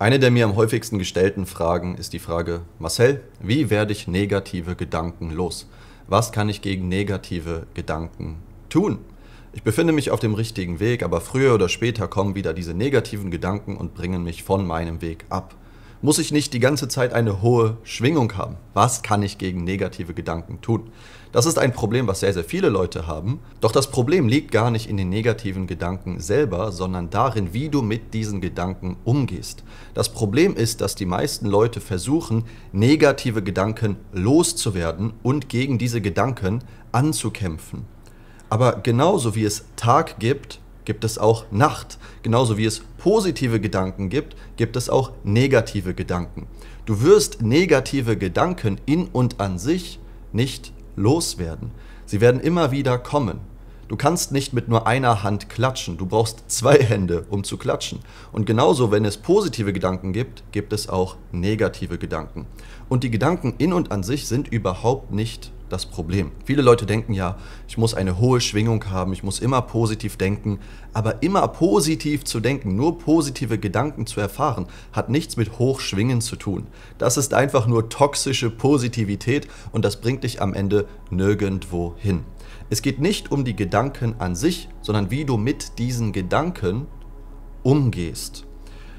Eine der mir am häufigsten gestellten Fragen ist die Frage, Marcel, wie werde ich negative Gedanken los? Was kann ich gegen negative Gedanken tun? Ich befinde mich auf dem richtigen Weg, aber früher oder später kommen wieder diese negativen Gedanken und bringen mich von meinem Weg ab muss ich nicht die ganze Zeit eine hohe Schwingung haben? Was kann ich gegen negative Gedanken tun? Das ist ein Problem, was sehr, sehr viele Leute haben. Doch das Problem liegt gar nicht in den negativen Gedanken selber, sondern darin, wie du mit diesen Gedanken umgehst. Das Problem ist, dass die meisten Leute versuchen, negative Gedanken loszuwerden und gegen diese Gedanken anzukämpfen. Aber genauso wie es Tag gibt gibt es auch Nacht. Genauso wie es positive Gedanken gibt, gibt es auch negative Gedanken. Du wirst negative Gedanken in und an sich nicht loswerden. Sie werden immer wieder kommen. Du kannst nicht mit nur einer Hand klatschen, du brauchst zwei Hände, um zu klatschen. Und genauso, wenn es positive Gedanken gibt, gibt es auch negative Gedanken. Und die Gedanken in und an sich sind überhaupt nicht das Problem. Viele Leute denken ja, ich muss eine hohe Schwingung haben, ich muss immer positiv denken, aber immer positiv zu denken, nur positive Gedanken zu erfahren, hat nichts mit Hochschwingen zu tun. Das ist einfach nur toxische Positivität und das bringt dich am Ende nirgendwo hin. Es geht nicht um die Gedanken an sich, sondern wie du mit diesen Gedanken umgehst.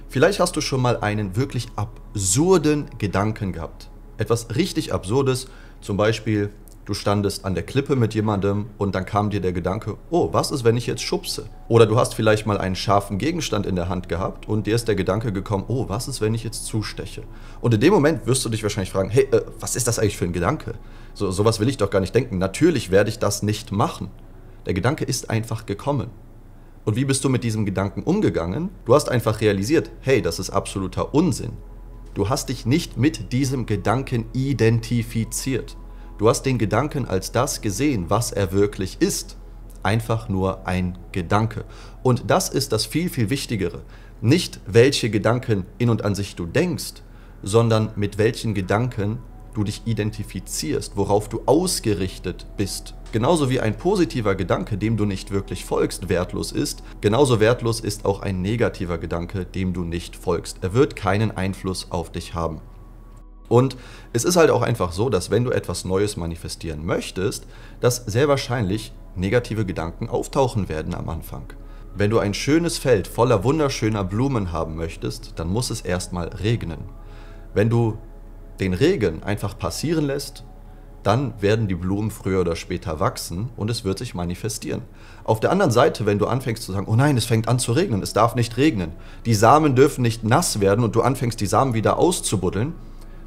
Vielleicht hast du schon mal einen wirklich absurden Gedanken gehabt. Etwas richtig Absurdes, zum Beispiel, Du standest an der Klippe mit jemandem und dann kam dir der Gedanke, oh, was ist, wenn ich jetzt schubse? Oder du hast vielleicht mal einen scharfen Gegenstand in der Hand gehabt und dir ist der Gedanke gekommen, oh, was ist, wenn ich jetzt zusteche? Und in dem Moment wirst du dich wahrscheinlich fragen, hey, äh, was ist das eigentlich für ein Gedanke? So sowas will ich doch gar nicht denken. Natürlich werde ich das nicht machen. Der Gedanke ist einfach gekommen. Und wie bist du mit diesem Gedanken umgegangen? Du hast einfach realisiert, hey, das ist absoluter Unsinn. Du hast dich nicht mit diesem Gedanken identifiziert. Du hast den Gedanken als das gesehen, was er wirklich ist. Einfach nur ein Gedanke. Und das ist das viel, viel Wichtigere. Nicht, welche Gedanken in und an sich du denkst, sondern mit welchen Gedanken du dich identifizierst, worauf du ausgerichtet bist. Genauso wie ein positiver Gedanke, dem du nicht wirklich folgst, wertlos ist, genauso wertlos ist auch ein negativer Gedanke, dem du nicht folgst. Er wird keinen Einfluss auf dich haben. Und es ist halt auch einfach so, dass wenn du etwas Neues manifestieren möchtest, dass sehr wahrscheinlich negative Gedanken auftauchen werden am Anfang. Wenn du ein schönes Feld voller wunderschöner Blumen haben möchtest, dann muss es erstmal regnen. Wenn du den Regen einfach passieren lässt, dann werden die Blumen früher oder später wachsen und es wird sich manifestieren. Auf der anderen Seite, wenn du anfängst zu sagen, oh nein, es fängt an zu regnen, es darf nicht regnen, die Samen dürfen nicht nass werden und du anfängst die Samen wieder auszubuddeln,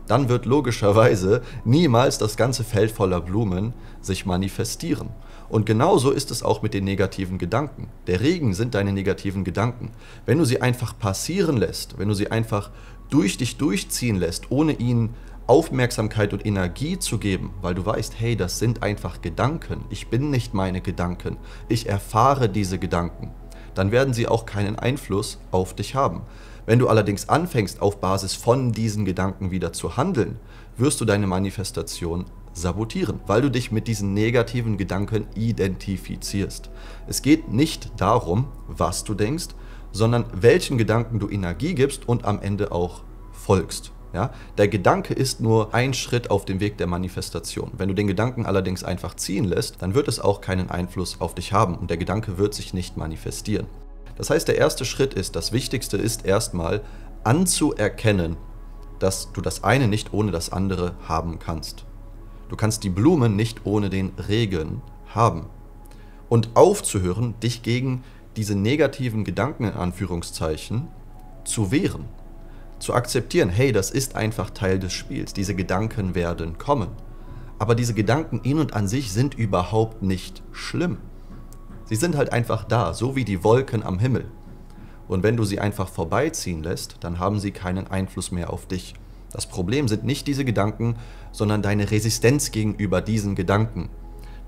dann wird logischerweise niemals das ganze Feld voller Blumen sich manifestieren. Und genauso ist es auch mit den negativen Gedanken. Der Regen sind deine negativen Gedanken. Wenn du sie einfach passieren lässt, wenn du sie einfach durch dich durchziehen lässt, ohne ihnen Aufmerksamkeit und Energie zu geben, weil du weißt, hey, das sind einfach Gedanken, ich bin nicht meine Gedanken, ich erfahre diese Gedanken, dann werden sie auch keinen Einfluss auf dich haben. Wenn du allerdings anfängst, auf Basis von diesen Gedanken wieder zu handeln, wirst du deine Manifestation sabotieren, weil du dich mit diesen negativen Gedanken identifizierst. Es geht nicht darum, was du denkst, sondern welchen Gedanken du Energie gibst und am Ende auch folgst. Ja? Der Gedanke ist nur ein Schritt auf dem Weg der Manifestation. Wenn du den Gedanken allerdings einfach ziehen lässt, dann wird es auch keinen Einfluss auf dich haben und der Gedanke wird sich nicht manifestieren. Das heißt, der erste Schritt ist, das Wichtigste ist erstmal anzuerkennen, dass du das eine nicht ohne das andere haben kannst. Du kannst die Blumen nicht ohne den Regen haben. Und aufzuhören, dich gegen diese negativen Gedanken in Anführungszeichen zu wehren. Zu akzeptieren, hey, das ist einfach Teil des Spiels, diese Gedanken werden kommen. Aber diese Gedanken in und an sich sind überhaupt nicht schlimm. Sie sind halt einfach da, so wie die Wolken am Himmel. Und wenn du sie einfach vorbeiziehen lässt, dann haben sie keinen Einfluss mehr auf dich. Das Problem sind nicht diese Gedanken, sondern deine Resistenz gegenüber diesen Gedanken.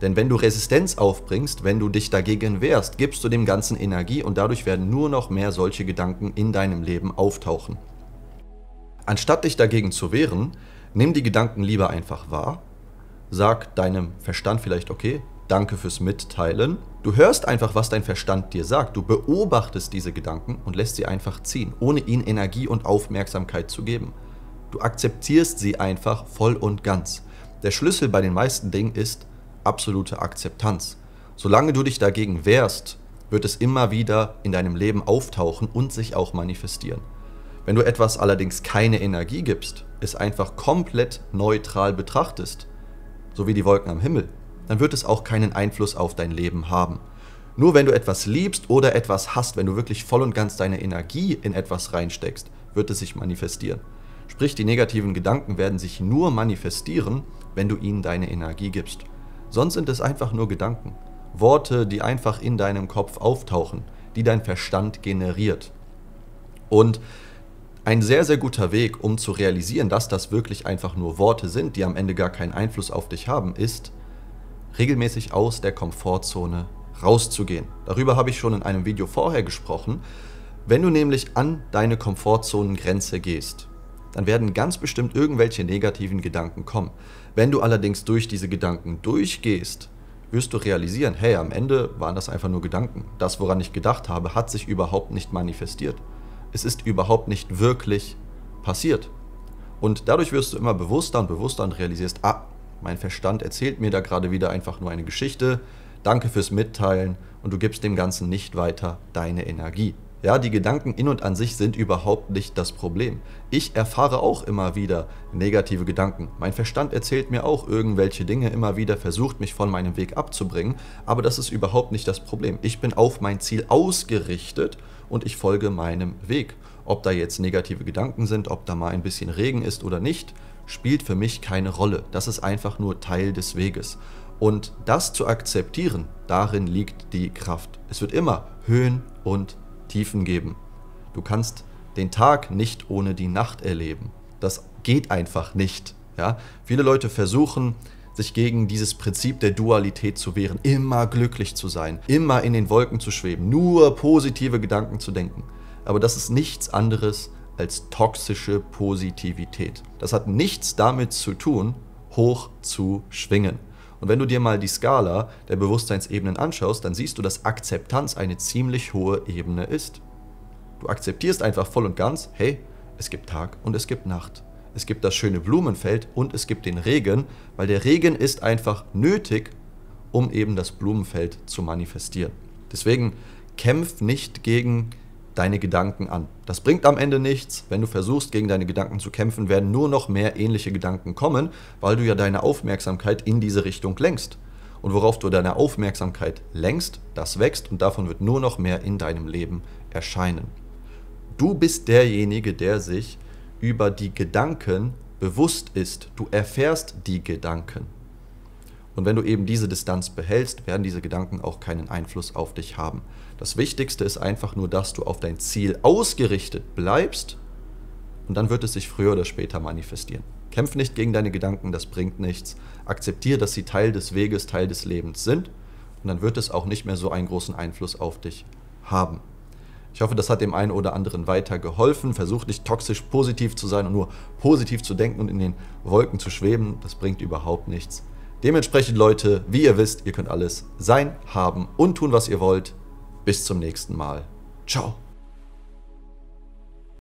Denn wenn du Resistenz aufbringst, wenn du dich dagegen wehrst, gibst du dem Ganzen Energie und dadurch werden nur noch mehr solche Gedanken in deinem Leben auftauchen. Anstatt dich dagegen zu wehren, nimm die Gedanken lieber einfach wahr, sag deinem Verstand vielleicht, okay, Danke fürs Mitteilen. Du hörst einfach, was dein Verstand dir sagt. Du beobachtest diese Gedanken und lässt sie einfach ziehen, ohne ihnen Energie und Aufmerksamkeit zu geben. Du akzeptierst sie einfach voll und ganz. Der Schlüssel bei den meisten Dingen ist absolute Akzeptanz. Solange du dich dagegen wehrst, wird es immer wieder in deinem Leben auftauchen und sich auch manifestieren. Wenn du etwas allerdings keine Energie gibst, es einfach komplett neutral betrachtest, so wie die Wolken am Himmel, dann wird es auch keinen Einfluss auf dein Leben haben. Nur wenn du etwas liebst oder etwas hast, wenn du wirklich voll und ganz deine Energie in etwas reinsteckst, wird es sich manifestieren. Sprich, die negativen Gedanken werden sich nur manifestieren, wenn du ihnen deine Energie gibst. Sonst sind es einfach nur Gedanken. Worte, die einfach in deinem Kopf auftauchen, die dein Verstand generiert. Und ein sehr, sehr guter Weg, um zu realisieren, dass das wirklich einfach nur Worte sind, die am Ende gar keinen Einfluss auf dich haben, ist, regelmäßig aus der Komfortzone rauszugehen. Darüber habe ich schon in einem Video vorher gesprochen. Wenn du nämlich an deine Komfortzonengrenze gehst, dann werden ganz bestimmt irgendwelche negativen Gedanken kommen. Wenn du allerdings durch diese Gedanken durchgehst, wirst du realisieren, hey, am Ende waren das einfach nur Gedanken. Das, woran ich gedacht habe, hat sich überhaupt nicht manifestiert. Es ist überhaupt nicht wirklich passiert. Und dadurch wirst du immer bewusster und bewusster und realisierst, ah, mein Verstand erzählt mir da gerade wieder einfach nur eine Geschichte. Danke fürs Mitteilen und du gibst dem Ganzen nicht weiter deine Energie. Ja, die Gedanken in und an sich sind überhaupt nicht das Problem. Ich erfahre auch immer wieder negative Gedanken. Mein Verstand erzählt mir auch irgendwelche Dinge immer wieder, versucht mich von meinem Weg abzubringen, aber das ist überhaupt nicht das Problem. Ich bin auf mein Ziel ausgerichtet und ich folge meinem Weg. Ob da jetzt negative Gedanken sind, ob da mal ein bisschen Regen ist oder nicht, spielt für mich keine Rolle. Das ist einfach nur Teil des Weges. Und das zu akzeptieren, darin liegt die Kraft. Es wird immer Höhen und Tiefen geben. Du kannst den Tag nicht ohne die Nacht erleben. Das geht einfach nicht. Ja? Viele Leute versuchen, sich gegen dieses Prinzip der Dualität zu wehren, immer glücklich zu sein, immer in den Wolken zu schweben, nur positive Gedanken zu denken. Aber das ist nichts anderes als toxische Positivität. Das hat nichts damit zu tun, hoch zu schwingen. Und wenn du dir mal die Skala der Bewusstseinsebenen anschaust, dann siehst du, dass Akzeptanz eine ziemlich hohe Ebene ist. Du akzeptierst einfach voll und ganz, hey, es gibt Tag und es gibt Nacht. Es gibt das schöne Blumenfeld und es gibt den Regen, weil der Regen ist einfach nötig, um eben das Blumenfeld zu manifestieren. Deswegen kämpf nicht gegen deine Gedanken an. Das bringt am Ende nichts. Wenn du versuchst, gegen deine Gedanken zu kämpfen, werden nur noch mehr ähnliche Gedanken kommen, weil du ja deine Aufmerksamkeit in diese Richtung lenkst. Und worauf du deine Aufmerksamkeit lenkst, das wächst und davon wird nur noch mehr in deinem Leben erscheinen. Du bist derjenige, der sich über die Gedanken bewusst ist. Du erfährst die Gedanken. Und wenn du eben diese Distanz behältst, werden diese Gedanken auch keinen Einfluss auf dich haben. Das Wichtigste ist einfach nur, dass du auf dein Ziel ausgerichtet bleibst und dann wird es sich früher oder später manifestieren. Kämpf nicht gegen deine Gedanken, das bringt nichts. Akzeptiere, dass sie Teil des Weges, Teil des Lebens sind und dann wird es auch nicht mehr so einen großen Einfluss auf dich haben. Ich hoffe, das hat dem einen oder anderen weitergeholfen. Versuch nicht toxisch positiv zu sein und nur positiv zu denken und in den Wolken zu schweben. Das bringt überhaupt nichts. Dementsprechend, Leute, wie ihr wisst, ihr könnt alles sein, haben und tun, was ihr wollt. Bis zum nächsten Mal. Ciao.